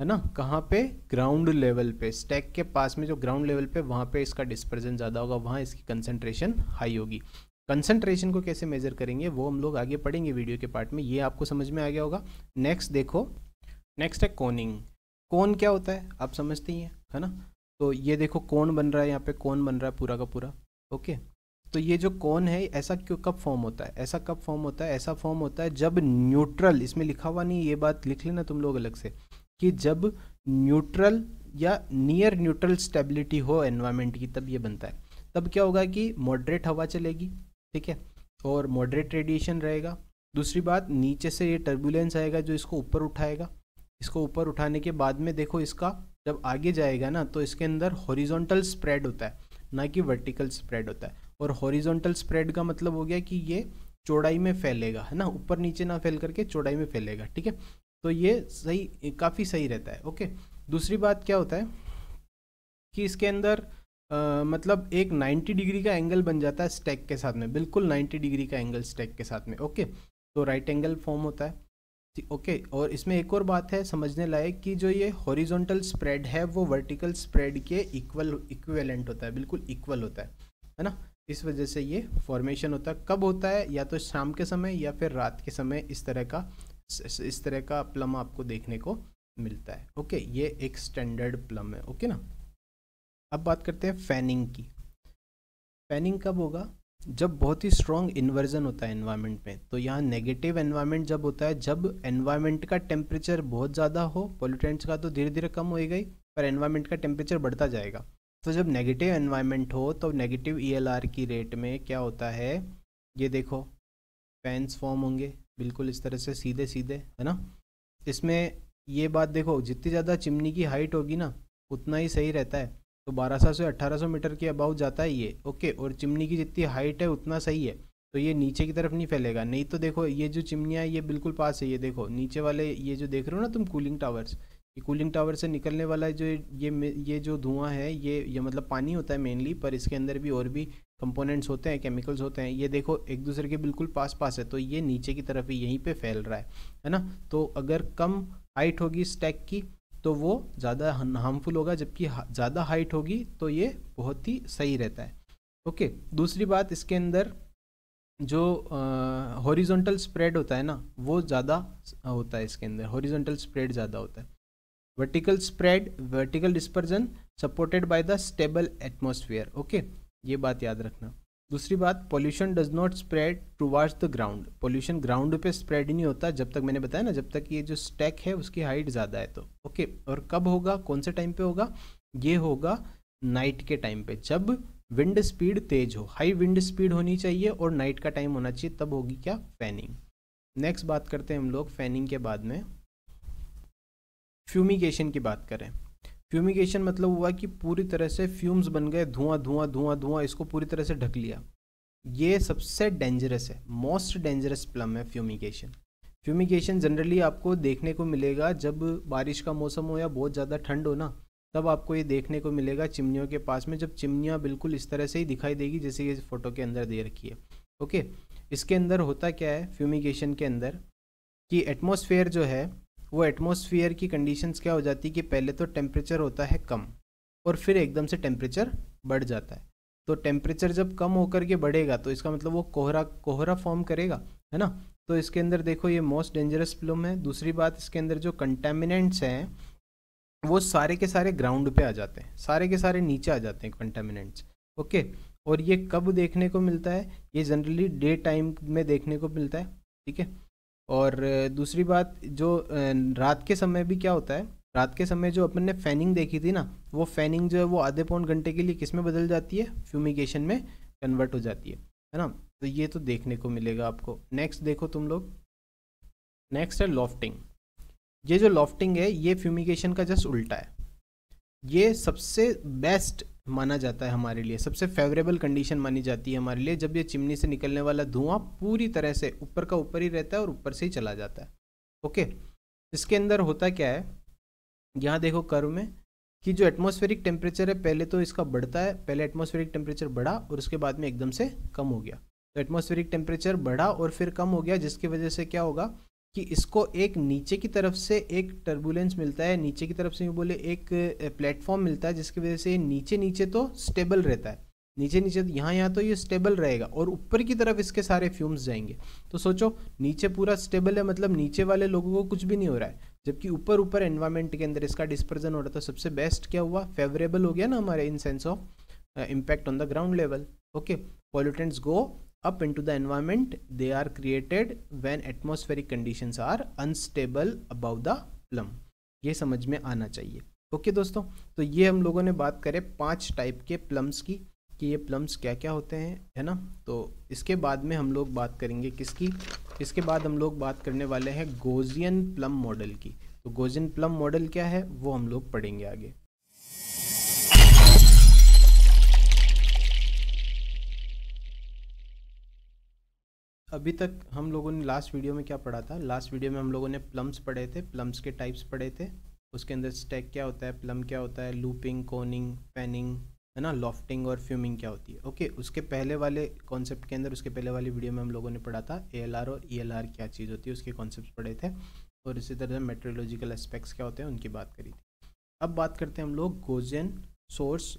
है ना कहाँ पे ग्राउंड लेवल पे स्टैक के पास में जो ग्राउंड लेवल पे वहाँ पे इसका डिस्पर्जन ज़्यादा होगा वहाँ इसकी कंसनट्रेशन हाई होगी कंसंट्रेशन को कैसे मेजर करेंगे वो हम लोग आगे पढ़ेंगे वीडियो के पार्ट में ये आपको समझ में आ गया होगा नेक्स्ट देखो नेक्स्ट है कोनिंग कोन क्या होता है आप समझते ही हैं है ना तो ये देखो कोन बन रहा है यहाँ पे कोन बन रहा है पूरा का पूरा ओके तो ये जो कोन है ऐसा क्यों कब फॉर्म होता है ऐसा कब फॉर्म होता है ऐसा फॉर्म होता है जब न्यूट्रल इसमें लिखा हुआ नहीं ये बात लिख लेना तुम लोग अलग से कि जब न्यूट्रल या नियर न्यूट्रल स्टेबिलिटी हो एनवायरमेंट की तब ये बनता है तब क्या होगा कि मॉडरेट हवा चलेगी ठीक है और मॉडरेट रेडिएशन रहेगा दूसरी बात नीचे से ये टर्बुलेंस आएगा जो इसको ऊपर उठाएगा इसको ऊपर उठाने के बाद में देखो इसका जब आगे जाएगा ना तो इसके अंदर हॉरिजॉन्टल स्प्रेड होता है ना कि वर्टिकल स्प्रेड होता है और हॉरिजॉन्टल स्प्रेड का मतलब हो गया कि ये चौड़ाई में फैलेगा है ना ऊपर नीचे ना फैल करके चौड़ाई में फैलेगा ठीक है तो ये सही काफ़ी सही रहता है ओके दूसरी बात क्या होता है कि इसके अंदर आ, मतलब एक 90 डिग्री का एंगल बन जाता है स्टैक के साथ में बिल्कुल 90 डिग्री का एंगल स्टैक के साथ में ओके तो राइट एंगल फॉर्म होता है ओके और इसमें एक और बात है समझने लायक कि जो ये हॉरिजॉन्टल स्प्रेड है वो वर्टिकल स्प्रेड के इक्वल इक्वेलेंट होता है बिल्कुल इक्वल होता है है ना इस वजह से ये फॉर्मेशन होता है कब होता है या तो शाम के समय या फिर रात के समय इस तरह का इस तरह का प्लम आपको देखने को मिलता है ओके ये एक स्टैंडर्ड प्लम है ओके ना अब बात करते हैं फैनिंग की फैनिंग कब होगा जब बहुत ही स्ट्रॉन्ग इन्वर्जन होता है एनवायरनमेंट में तो यहाँ नेगेटिव एनवायरनमेंट जब होता है जब एनवायरनमेंट का टेम्परेचर बहुत ज़्यादा हो पोल्यूटेंट्स का तो धीरे धीरे कम हो गई पर एनवायरनमेंट का टेम्परेचर बढ़ता जाएगा तो जब नेगेटिव एनवायरनमेंट हो तो नेगेटिव ई e की रेट में क्या होता है ये देखो फैंस फॉर्म होंगे बिल्कुल इस तरह से सीधे सीधे है ना इसमें ये बात देखो जितनी ज़्यादा चिमनी की हाइट होगी ना उतना ही सही रहता है तो 1200 से 1800 मीटर के अबाउ जाता है ये ओके और चिमनी की जितनी हाइट है उतना सही है तो ये नीचे की तरफ नहीं फैलेगा नहीं तो देखो ये जो चिमनियाँ ये बिल्कुल पास है ये देखो नीचे वाले ये जो देख रहे हो ना तुम कूलिंग टावर्स ये कूलिंग टावर से निकलने वाला जो ये ये जो धुआं है ये ये मतलब पानी होता है मेनली पर इसके अंदर भी और भी कंपोनेंट्स होते हैं केमिकल्स होते हैं ये देखो एक दूसरे के बिल्कुल पास पास है तो ये नीचे की तरफ ही यहीं पे फैल रहा है है ना तो अगर कम हाइट होगी स्टैक की तो वो ज़्यादा हार्मफुल होगा जबकि ज़्यादा हाइट होगी तो ये बहुत ही सही रहता है ओके दूसरी बात इसके अंदर जो हॉरिजॉन्टल स्प्रेड होता है ना वो ज़्यादा होता है इसके अंदर हॉरिजॉन्टल स्प्रेड ज़्यादा होता है vertical spread vertical dispersion supported by the stable atmosphere okay ये बात याद रखना दूसरी बात pollution does not spread towards the ground pollution ground पे स्प्रेड ही नहीं होता जब तक मैंने बताया ना जब तक ये जो स्टैक है उसकी हाइट ज़्यादा है तो ओके और कब होगा कौन से टाइम पे होगा ये होगा नाइट के टाइम पे जब विंड स्पीड तेज हो हाई विंड स्पीड होनी चाहिए और नाइट का टाइम होना चाहिए तब होगी क्या फैनिंग नेक्स्ट बात करते हैं हम लोग फैनिंग के बाद में फ्यूमिगेशन की बात करें फ्यूमिगेशन मतलब हुआ कि पूरी तरह से फ्यूम्स बन गए धुआं धुआं धुआं धुआं इसको पूरी तरह से ढक लिया ये सबसे डेंजरस है मोस्ट डेंजरस प्लम है फ्यूमिगेशन फ्यूमिगेशन जनरली आपको देखने को मिलेगा जब बारिश का मौसम हो या बहुत ज़्यादा ठंड हो ना तब आपको ये देखने को मिलेगा चिमनियों के पास में जब चिमनियाँ बिल्कुल इस तरह से ही दिखाई देगी जैसे कि फोटो के अंदर दे रखी है ओके इसके अंदर होता क्या है फ्यूमिगेशन के अंदर कि एटमोसफेयर जो है वो एटमोसफियर की कंडीशंस क्या हो जाती है कि पहले तो टेम्परेचर होता है कम और फिर एकदम से टेम्परेचर बढ़ जाता है तो टेम्परेचर जब कम होकर के बढ़ेगा तो इसका मतलब वो कोहरा कोहरा फॉर्म करेगा है ना तो इसके अंदर देखो ये मोस्ट डेंजरस प्लूम है दूसरी बात इसके अंदर जो कंटेमिनेंट्स हैं वो सारे के सारे ग्राउंड पे आ जाते हैं सारे के सारे नीचे आ जाते हैं कंटेमिनेंट्स ओके और ये कब देखने को मिलता है ये जनरली डे टाइम में देखने को मिलता है ठीक है और दूसरी बात जो रात के समय भी क्या होता है रात के समय जो अपन ने फैनिंग देखी थी ना वो फैनिंग जो है वो आधे पौन घंटे के लिए किस में बदल जाती है फ्यूमिगेशन में कन्वर्ट हो जाती है है ना तो ये तो देखने को मिलेगा आपको नेक्स्ट देखो तुम लोग नेक्स्ट है लॉफ्टिंग ये जो लॉफ्टिंग है ये फ्यूमिगेशन का जस्ट उल्टा है ये सबसे बेस्ट माना जाता है हमारे लिए सबसे फेवरेबल कंडीशन मानी जाती है हमारे लिए जब ये चिमनी से निकलने वाला धुआं पूरी तरह से ऊपर का ऊपर ही रहता है और ऊपर से ही चला जाता है ओके इसके अंदर होता क्या है यहाँ देखो कर्व में कि जो एटमॉस्फेरिक टेम्परेचर है पहले तो इसका बढ़ता है पहले एटमॉस्फेरिक टेम्परेचर बढ़ा और उसके बाद में एकदम से कम हो गया तो एटमॉस्फेरिक टेम्परेचर बढ़ा और फिर कम हो गया जिसकी वजह से क्या होगा कि इसको एक नीचे की तरफ से एक टर्बुलेंस मिलता है नीचे की तरफ से बोले एक प्लेटफॉर्म मिलता है जिसकी वजह से नीचे नीचे तो स्टेबल रहता है नीचे नीचे तो यहाँ यहाँ तो ये स्टेबल रहेगा और ऊपर की तरफ इसके सारे फ्यूम्स जाएंगे तो सोचो नीचे पूरा स्टेबल है मतलब नीचे वाले लोगों को कुछ भी नहीं हो रहा है जबकि ऊपर ऊपर एनवायरमेंट के अंदर इसका डिस्पर्जन हो रहा था सबसे बेस्ट क्या हुआ फेवरेबल हो गया ना हमारे in sense of impact on the ground level okay pollutants go up into the environment they are created when atmospheric conditions are unstable above the plume ये समझ में आना चाहिए ओके okay, दोस्तों तो ये हम लोगों ने बात करें पांच टाइप के प्लम्स की कि ये प्लम्स क्या क्या होते हैं है ना तो इसके बाद में हम लोग बात करेंगे किसकी इसके बाद हम लोग बात करने वाले हैं गोजियन प्लम मॉडल की तो गोजियन प्लम मॉडल क्या है वो हम लोग पढ़ेंगे आगे अभी तक हम लोगों ने लास्ट वीडियो में क्या पढ़ा था लास्ट वीडियो में हम लोगों ने प्लम्स पढ़े थे प्लम्स के टाइप्स पढ़े थे उसके अंदर स्टैक क्या होता है प्लम क्या होता है लूपिंग कोनिंग पैनिंग है ना लॉफ्टिंग और फ्यूमिंग क्या होती है ओके उसके पहले वाले कॉन्सेप्ट के अंदर उसके पहले वाली वीडियो में हम लोगों ने पढ़ा था ए और ई e क्या चीज़ होती है उसके कॉन्सेप्ट पढ़े थे और इसी तरह मेट्रोलॉजिकल एस्पेक्ट्स क्या होते हैं उनकी बात करी थी अब बात करते हैं हम लोग गोजियन सोर्स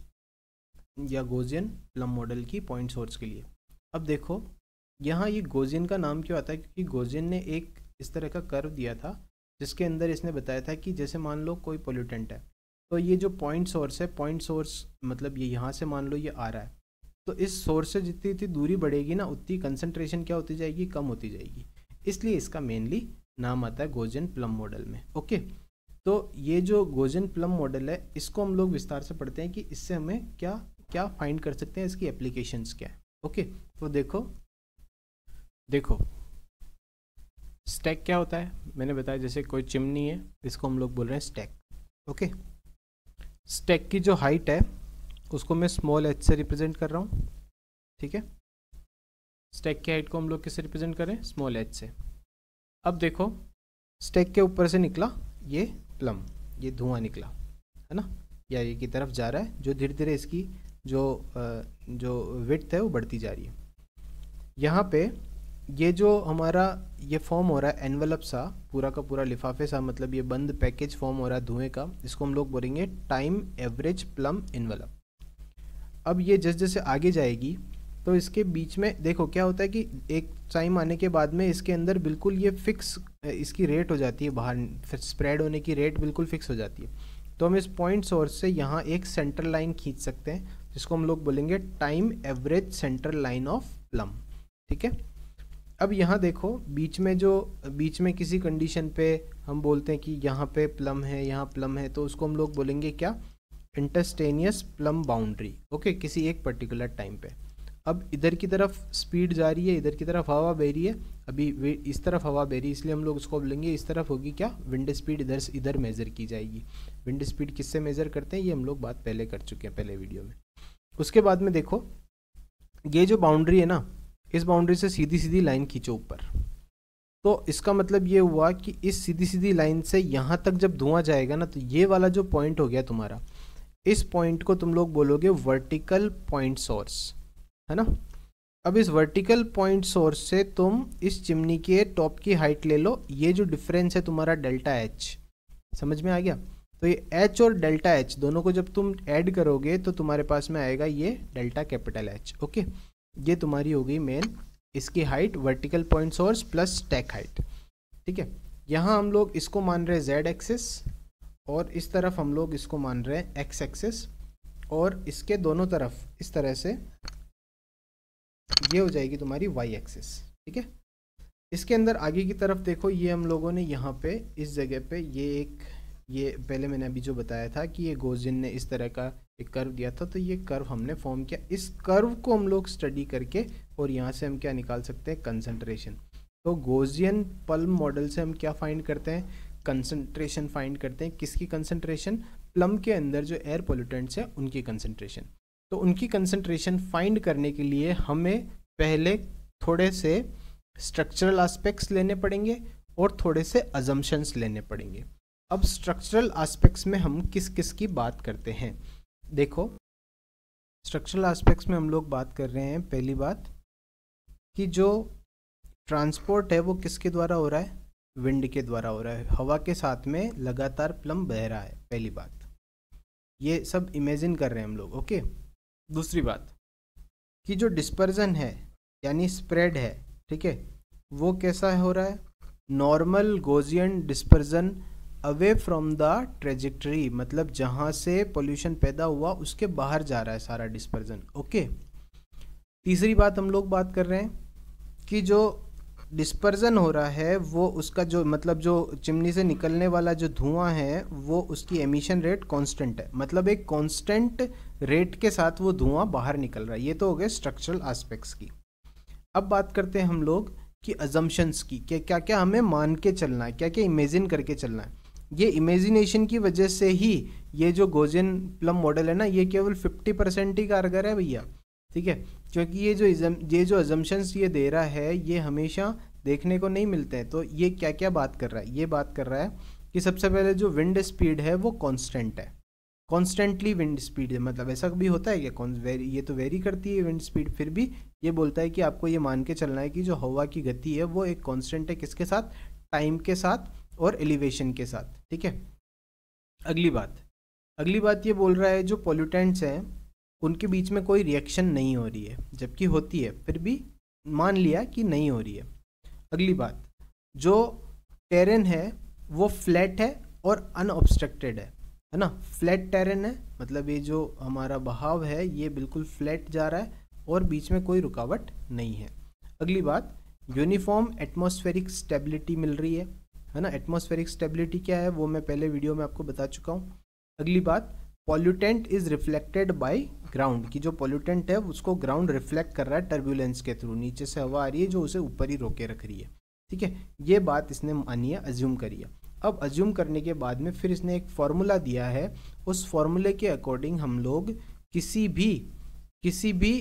या गोजियन प्लम मॉडल की पॉइंट सोर्स के लिए अब देखो यहाँ ये गोजिन का नाम क्यों आता है क्योंकि गोजिन ने एक इस तरह का कर्व दिया था जिसके अंदर इसने बताया था कि जैसे मान लो कोई पोल्यूटेंट है तो ये जो पॉइंट सोर्स है पॉइंट सोर्स मतलब ये यहाँ से मान लो ये आ रहा है तो इस सोर्स से जितनी जितनी दूरी बढ़ेगी ना उतनी कंसनट्रेशन क्या होती जाएगी कम होती जाएगी इसलिए इसका मेनली नाम आता है गोजन प्लम मॉडल में ओके तो ये जो गोजन प्लम मॉडल है इसको हम लोग विस्तार से पढ़ते हैं कि इससे हमें क्या क्या फाइंड कर सकते हैं इसकी एप्लीकेशंस क्या है ओके तो देखो देखो स्टैक क्या होता है मैंने बताया जैसे कोई चिमनी है इसको हम लोग बोल रहे हैं स्टैक ओके स्टैक की जो हाइट है उसको मैं स्मॉल एच से रिप्रेजेंट कर रहा हूँ ठीक है स्टैक की हाइट को हम लोग किससे रिप्रेजेंट करें स्मॉल एच से अब देखो स्टैक के ऊपर से निकला ये प्लम ये धुआं निकला है ना या ये की तरफ जा रहा है जो धीरे धीरे इसकी जो जो विथ है वो बढ़ती जा रही है यहाँ पे ये जो हमारा ये फॉर्म हो रहा है एनवलप सा पूरा का पूरा लिफाफे सा मतलब ये बंद पैकेज फॉर्म हो रहा है धुएं का इसको हम लोग बोलेंगे टाइम एवरेज प्लम एनवलप अब ये जैसे जैसे आगे जाएगी तो इसके बीच में देखो क्या होता है कि एक टाइम आने के बाद में इसके अंदर बिल्कुल ये फिक्स इसकी रेट हो जाती है बाहर स्प्रेड होने की रेट बिल्कुल फिक्स हो जाती है तो हम इस पॉइंट सोर्स से यहाँ एक सेंट्रल लाइन खींच सकते हैं जिसको हम लोग बोलेंगे time average central line of plume ठीक है अब यहाँ देखो बीच में जो बीच में किसी कंडीशन पे हम बोलते हैं कि यहाँ पे प्लम है यहाँ प्लम है तो उसको हम लोग बोलेंगे क्या इंटस्टेनियस प्लम बाउंड्री ओके किसी एक पर्टिकुलर टाइम पे अब इधर की तरफ स्पीड जा रही है इधर की तरफ हवा बह रही है अभी इस तरफ हवा बह रही है इसलिए हम लोग उसको बोलेंगे इस तरफ होगी क्या विंड स्पीड इधर से इधर मेज़र की जाएगी विंड स्पीड किससे मेज़र करते हैं ये हम लोग बात पहले कर चुके हैं पहले वीडियो में उसके बाद में देखो ये जो बाउंड्री है ना इस बाउंड्री से सीधी सीधी लाइन खींचो ऊपर तो इसका मतलब ये हुआ कि इस सीधी सीधी लाइन से यहाँ तक जब धुआं जाएगा ना तो ये वाला जो पॉइंट हो गया तुम्हारा इस पॉइंट को तुम लोग बोलोगे वर्टिकल पॉइंट सोर्स है ना अब इस वर्टिकल पॉइंट सोर्स से तुम इस चिमनी के टॉप की हाइट ले लो ये जो डिफरेंस है तुम्हारा डेल्टा एच समझ में आ गया तो ये एच और डेल्टा एच दोनों को जब तुम ऐड करोगे तो तुम्हारे पास में आएगा ये डेल्टा कैपिटल एच ओके ये तुम्हारी हो गई मेन इसकी height vertical point source plus stack height ठीक है यहाँ हम लोग इसको मान रहे हैं जेड एक्सिस और इस तरफ हम लोग इसको मान रहे हैं एक्स एक्सिस और इसके दोनों तरफ इस तरह से ये हो जाएगी तुम्हारी वाई एक्सिस ठीक है इसके अंदर आगे की तरफ देखो ये हम लोगों ने यहाँ पे इस जगह पे ये एक ये पहले मैंने अभी जो बताया था कि ये गोजिन ने इस तरह का एक कर्व दिया था तो ये कर्व हमने फॉर्म किया इस कर्व को हम लोग स्टडी करके और यहाँ से हम क्या निकाल सकते हैं कंसनट्रेशन तो गोजियन पल्म मॉडल से हम क्या फाइंड करते हैं कंसनट्रेशन फाइंड करते हैं किसकी कंसनट्रेशन प्लम के अंदर जो एयर पोल्यूटेंट्स हैं उनकी कंसनट्रेशन तो उनकी कंसनट्रेशन फाइंड करने के लिए हमें पहले थोड़े से स्ट्रक्चरल आस्पेक्ट्स लेने पड़ेंगे और थोड़े से अजम्पन्स लेने पड़ेंगे अब स्ट्रक्चरल एस्पेक्ट्स में हम किस किस की बात करते हैं देखो स्ट्रक्चरल एस्पेक्ट्स में हम लोग बात कर रहे हैं पहली बात कि जो ट्रांसपोर्ट है वो किसके द्वारा हो रहा है विंड के द्वारा हो रहा है हवा के साथ में लगातार प्लम बह रहा है पहली बात ये सब इमेजिन कर रहे हैं हम लोग ओके दूसरी बात कि जो डिस्पर्जन है यानी स्प्रेड है ठीक है वो कैसा हो रहा है normal Gaussian dispersion away from the trajectory मतलब जहाँ से पोल्यूशन पैदा हुआ उसके बाहर जा रहा है सारा डिस्पर्जन ओके तीसरी बात हम लोग बात कर रहे हैं कि जो डिस्पर्जन हो रहा है वो उसका जो मतलब जो चिमनी से निकलने वाला जो धुआं है वो उसकी एमिशन रेट कांस्टेंट है मतलब एक कांस्टेंट रेट के साथ वो धुआं बाहर निकल रहा है ये तो हो गए स्ट्रक्चरल एस्पेक्ट्स की अब बात करते हैं हम लोग कि अजम्पशंस की क्या क्या क्या हमें मान के चलना है क्या क्या इमेजिन करके चलना है ये इमेजिनेशन की वजह से ही ये जो गोजेन प्लम मॉडल है ना ये केवल फिफ्टी परसेंट ही कारगर है भैया ठीक है क्योंकि ये जो ये जो एजम्पन्स ये दे रहा है ये हमेशा देखने को नहीं मिलते हैं तो ये क्या क्या बात कर रहा है ये बात कर रहा है कि सबसे पहले जो विंड स्पीड है वो कॉन्स्टेंट है कॉन्स्टेंटली विंड स्पीड है मतलब ऐसा भी होता है क्या ये तो वेरी करती है विंड स्पीड फिर भी ये बोलता है कि आपको ये मान के चलना है कि जो हवा की गति है वो एक कॉन्स्टेंट है किसके साथ टाइम के साथ और एलिवेशन के साथ ठीक है अगली बात अगली बात ये बोल रहा है जो पोल्यूटेंट्स हैं उनके बीच में कोई रिएक्शन नहीं हो रही है जबकि होती है फिर भी मान लिया कि नहीं हो रही है अगली बात जो टेरेन है वो फ्लैट है और अनऑब्स्ट्रक्टेड है है ना फ्लैट टेरेन है मतलब ये जो हमारा बहाव है ये बिल्कुल फ्लैट जा रहा है और बीच में कोई रुकावट नहीं है अगली बात यूनिफॉर्म एटमॉस्फेरिक स्टेबिलिटी मिल रही है है ना एटमोस्फेरिक स्टेबिलिटी क्या है वो मैं पहले वीडियो में आपको बता चुका हूँ अगली बात pollutant is reflected by ground की जो पॉल्यूटेंट है उसको ग्राउंड रिफ्लेक्ट कर रहा है टर्बुलेंस के थ्रू नीचे से हवा आ रही है जो उसे ऊपर ही रोके रख रही है ठीक है ये बात इसने मानी है अज्यूम करी है अब अज्यूम करने के बाद में फिर इसने एक फार्मूला दिया है उस फॉर्मूले के अकॉर्डिंग हम लोग किसी भी किसी भी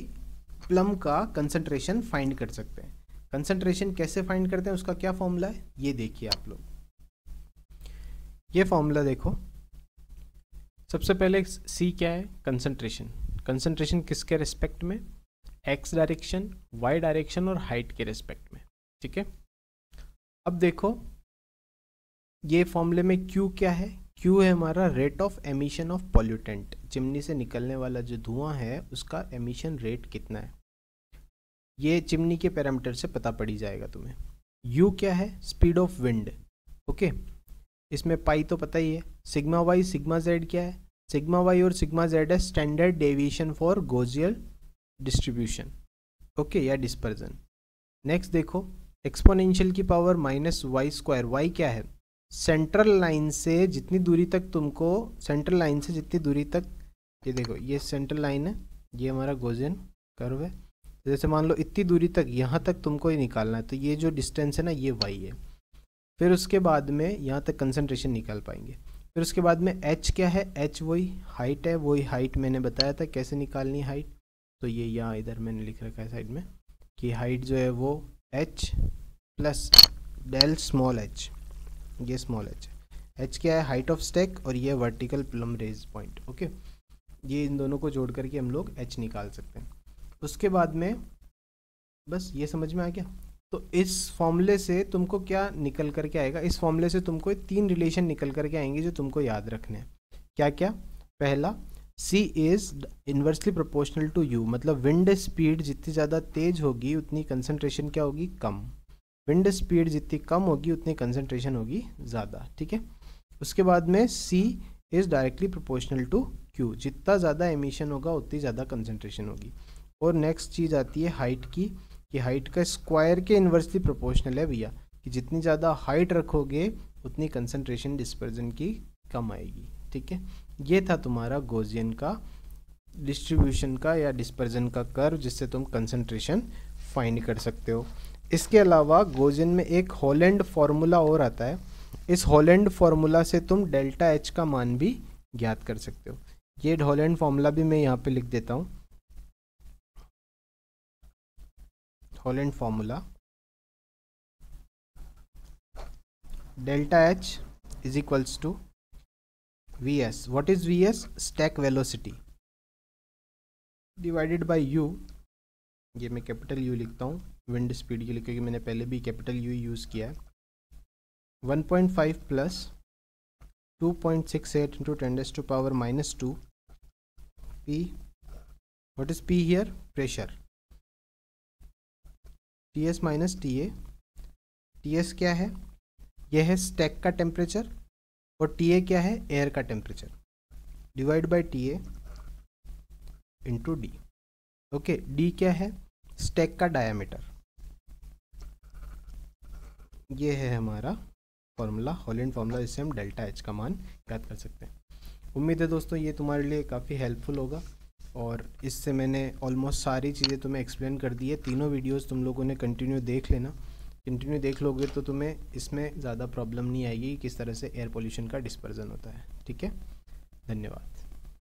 प्लम का कंसनट्रेशन फाइंड कर सकते हैं कंसंट्रेशन कैसे फाइंड करते हैं उसका क्या फॉर्मूला है ये देखिए आप लोग ये फॉर्मूला देखो सबसे पहले सी क्या है कंसंट्रेशन कंसंट्रेशन किसके रिस्पेक्ट में एक्स डायरेक्शन वाई डायरेक्शन और हाइट के रिस्पेक्ट में ठीक है अब देखो ये फॉर्मूले में क्यू क्या है क्यू है हमारा rate of emission of pollutant chimney से निकलने वाला जो धुआं है उसका एमिशन रेट कितना है ये चिमनी के पैरामीटर से पता पड़ी जाएगा तुम्हें यू क्या है स्पीड ऑफ विंड ओके इसमें पाई तो पता ही है सिग्मा वाई सिग्मा जेड क्या है सिग्मा वाई और सिग्मा जेड है standard deviation for Gaussian distribution okay या डिस्पर्जन नेक्स्ट देखो एक्सपोनेंशियल की power minus Y square Y क्या है सेंट्रल लाइन से जितनी दूरी तक तुमको सेंट्रल लाइन से जितनी दूरी तक ये देखो ये सेंट्रल लाइन है ये हमारा गोजियन कर्व है जैसे मान लो इतनी दूरी तक यहाँ तक तुमको ही निकालना है तो ये जो डिस्टेंस है ना ये वाई है फिर उसके बाद में यहाँ तक कंसनट्रेशन निकाल पाएंगे फिर उसके बाद में एच क्या है एच वही हाइट है वही हाइट मैंने बताया था कैसे निकालनी हाइट तो ये यहाँ इधर मैंने लिख रखा है साइड में कि हाइट जो है वो H plus del small H ये स्मॉल एच एच क्या है हाइट ऑफ स्टैक और ये vertical plume rise point okay ये इन दोनों को जोड़ करके हम लोग एच निकाल सकते हैं उसके बाद में बस ये समझ में आ गया तो इस फॉर्मूले से तुमको क्या निकल करके आएगा इस फॉर्मूले से तुमको तीन रिलेशन निकल करके आएंगे जो तुमको याद रखने हैं क्या क्या पहला C is inversely proportional to U मतलब विंड स्पीड जितनी ज़्यादा तेज होगी उतनी कंसनट्रेशन क्या होगी कम विंड स्पीड जितनी कम होगी उतनी कंसनट्रेशन होगी ज़्यादा ठीक है उसके बाद में C is directly proportional to Q जितना ज़्यादा एमिशन होगा उतनी ज़्यादा कंसनट्रेशन होगी और नेक्स्ट चीज़ आती है हाइट की कि हाइट का स्क्वायर के इन्वर्सली प्रोपोर्शनल है भैया कि जितनी ज़्यादा हाइट रखोगे उतनी कंसनट्रेशन डिस्पर्जन की कम आएगी ठीक है ये था तुम्हारा गोजियन का डिस्ट्रीब्यूशन का या डिस्पर्जन का कर्व जिससे तुम कंसनट्रेशन फाइंड कर सकते हो इसके अलावा गोजियन में एक हॉलैंड फार्मूला और आता है इस हॉलैंड फार्मूला से तुम डेल्टा एच का मान भी ज्ञात कर सकते हो ये हॉलैंड फार्मूला भी मैं यहाँ पे लिख देता हूँ Holland formula delta H is equals to V S what is V S stack velocity divided by U ये मैं कैपिटल यू लिखता हूँ विंड स्पीड के लिए क्योंकि मैंने पहले भी कैपिटल यू यूज़ किया है 1.5 plus 2.68 point six eight into टेंडेस to power minus two P what is P here pressure T S minus T A T S क्या है यह है स्टैक का टेम्परेचर और टी ए क्या है एयर का temperature divide by T A into D okay D क्या है स्टैक का डायामीटर ये है हमारा फॉर्मूला हॉलैंड फार्मूला जिससे हम डेल्टा एच का मान याद कर सकते हैं उम्मीद है दोस्तों ये तुम्हारे लिए काफ़ी हेल्पफुल होगा और इससे मैंने ऑलमोस्ट सारी चीज़ें तुम्हें एक्सप्लेन कर दी है तीनों वीडियोस तुम लोगों ने कंटिन्यू देख लेना कंटिन्यू देख लोगे तो तुम्हें इसमें ज़्यादा प्रॉब्लम नहीं आएगी किस तरह से एयर पोल्यूशन का डिस्पर्जन होता है ठीक है धन्यवाद